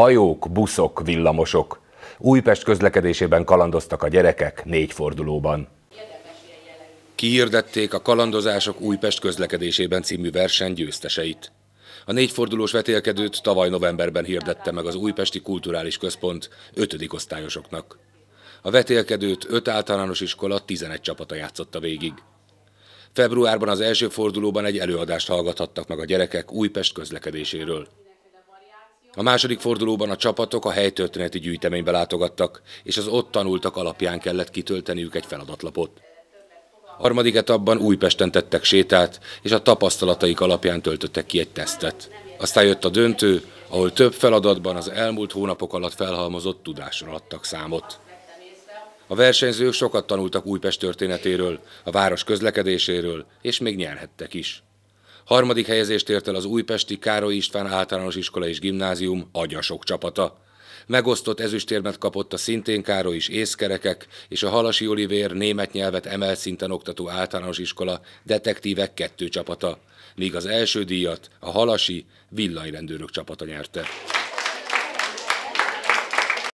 Hajók, buszok, villamosok. Újpest közlekedésében kalandoztak a gyerekek négy fordulóban. Kiirdették a Kalandozások Újpest közlekedésében című verseny győzteseit. A négyfordulós vetélkedőt tavaly novemberben hirdette meg az Újpesti Kulturális Központ 5. osztályosoknak. A vetélkedőt 5 általános iskola 11 csapata játszotta végig. Februárban az első fordulóban egy előadást hallgathattak meg a gyerekek Újpest közlekedéséről. A második fordulóban a csapatok a helytörténeti gyűjteménybe látogattak, és az ott tanultak alapján kellett kitölteniük egy feladatlapot. A harmadik etapban Újpesten tettek sétát, és a tapasztalataik alapján töltöttek ki egy tesztet. Aztán jött a döntő, ahol több feladatban az elmúlt hónapok alatt felhalmozott tudásra adtak számot. A versenyzők sokat tanultak Újpest történetéről, a város közlekedéséről, és még nyerhettek is. Harmadik helyezést ért el az újpesti Károly István általános iskola és gimnázium agyasok csapata. Megosztott ezüstérmet kapott a szintén Károly is észkerekek és a Halasi Olivér német nyelvet emel szinten oktató általános iskola detektívek kettő csapata, míg az első díjat a Halasi villanyrendőrök csapata nyerte.